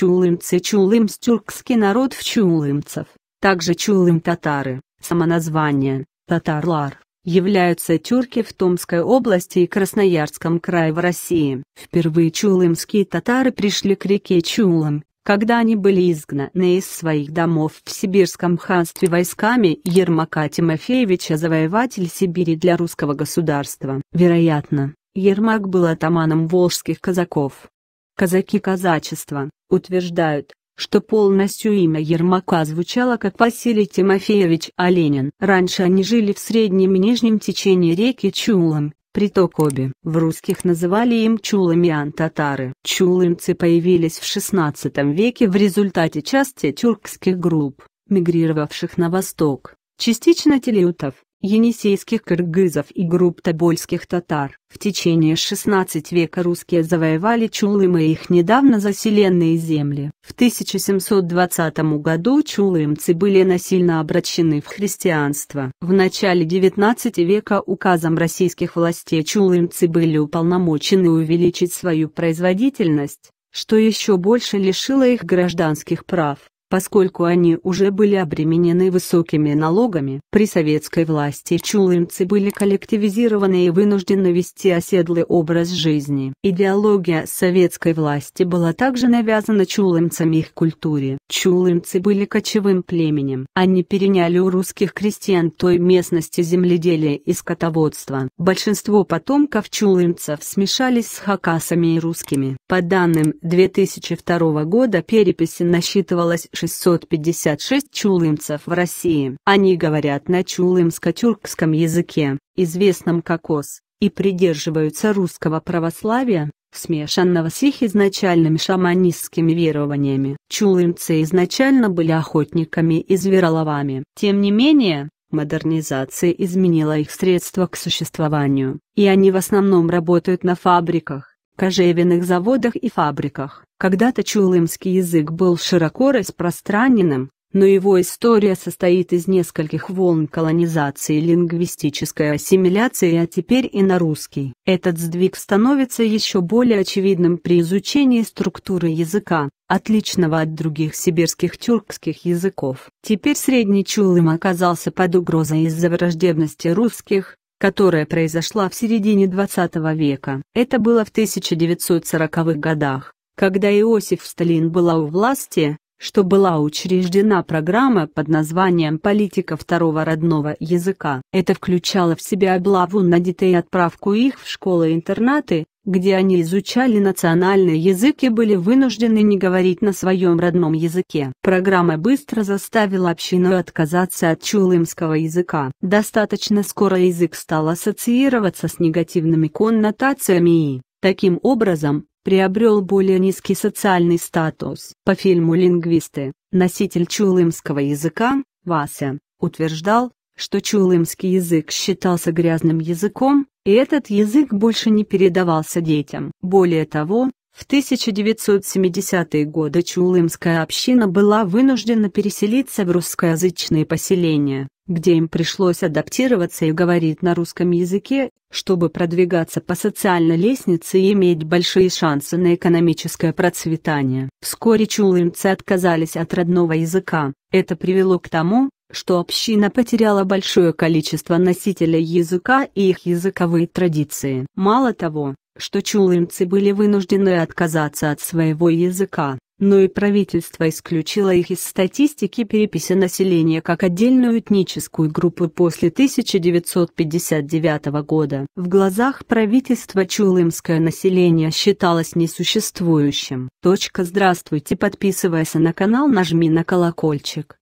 Чулымцы Чулымс тюркский народ в чулымцев, также чулым татары, самоназвание, татарлар, являются тюрки в Томской области и Красноярском крае в России. Впервые чулымские татары пришли к реке Чулым, когда они были изгнаны из своих домов в сибирском ханстве войсками Ермака Тимофеевича завоеватель Сибири для русского государства. Вероятно, Ермак был атаманом волжских казаков. Казаки казачества утверждают, что полностью имя Ермака звучало как Василий Тимофеевич Оленин. Раньше они жили в среднем и нижнем течении реки Чулом, приток Оби. В русских называли им Чулымиан. татары. Чулымцы появились в XVI веке в результате части тюркских групп, мигрировавших на восток, частично телеутов енисейских кыргызов и групп тобольских татар. В течение XVI века русские завоевали чулымы и их недавно заселенные земли. В 1720 году чулымцы были насильно обращены в христианство. В начале XIX века указом российских властей чулымцы были уполномочены увеличить свою производительность, что еще больше лишило их гражданских прав. Поскольку они уже были обременены высокими налогами, при советской власти чулымцы были коллективизированы и вынуждены вести оседлый образ жизни. Идеология советской власти была также навязана чулымцами их культуре. Чулымцы были кочевым племенем. Они переняли у русских крестьян той местности земледелие и скотоводство. Большинство потомков чулымцев смешались с хакасами и русскими. По данным 2002 года переписи насчитывалось 656 чулымцев в России. Они говорят на чулымско-тюркском языке, известном как и придерживаются русского православия, смешанного с их изначальными шаманистскими верованиями. Чулымцы изначально были охотниками и звероловами. Тем не менее, модернизация изменила их средства к существованию, и они в основном работают на фабриках кожевенных заводах и фабриках. Когда-то чулымский язык был широко распространенным, но его история состоит из нескольких волн колонизации лингвистической ассимиляции, а теперь и на русский. Этот сдвиг становится еще более очевидным при изучении структуры языка, отличного от других сибирских тюркских языков. Теперь средний чулым оказался под угрозой из-за враждебности русских, которая произошла в середине 20 века. Это было в 1940-х годах, когда Иосиф Сталин была у власти, что была учреждена программа под названием «Политика второго родного языка». Это включало в себя облаву на детей и отправку их в школы-интернаты, где они изучали национальный язык и были вынуждены не говорить на своем родном языке. Программа быстро заставила общину отказаться от чулымского языка. Достаточно скоро язык стал ассоциироваться с негативными коннотациями и, таким образом, приобрел более низкий социальный статус. По фильму «Лингвисты» носитель чулымского языка, Вася, утверждал, что чулымский язык считался грязным языком, и этот язык больше не передавался детям. Более того, в 1970-е годы Чулымская община была вынуждена переселиться в русскоязычные поселения, где им пришлось адаптироваться и говорить на русском языке, чтобы продвигаться по социальной лестнице и иметь большие шансы на экономическое процветание. Вскоре чулымцы отказались от родного языка. Это привело к тому, что община потеряла большое количество носителей языка и их языковые традиции. Мало того, что чулымцы были вынуждены отказаться от своего языка, но и правительство исключило их из статистики переписи населения как отдельную этническую группу после 1959 года. В глазах правительства чулымское население считалось несуществующим. Точка здравствуйте, подписывайся на канал, нажми на колокольчик.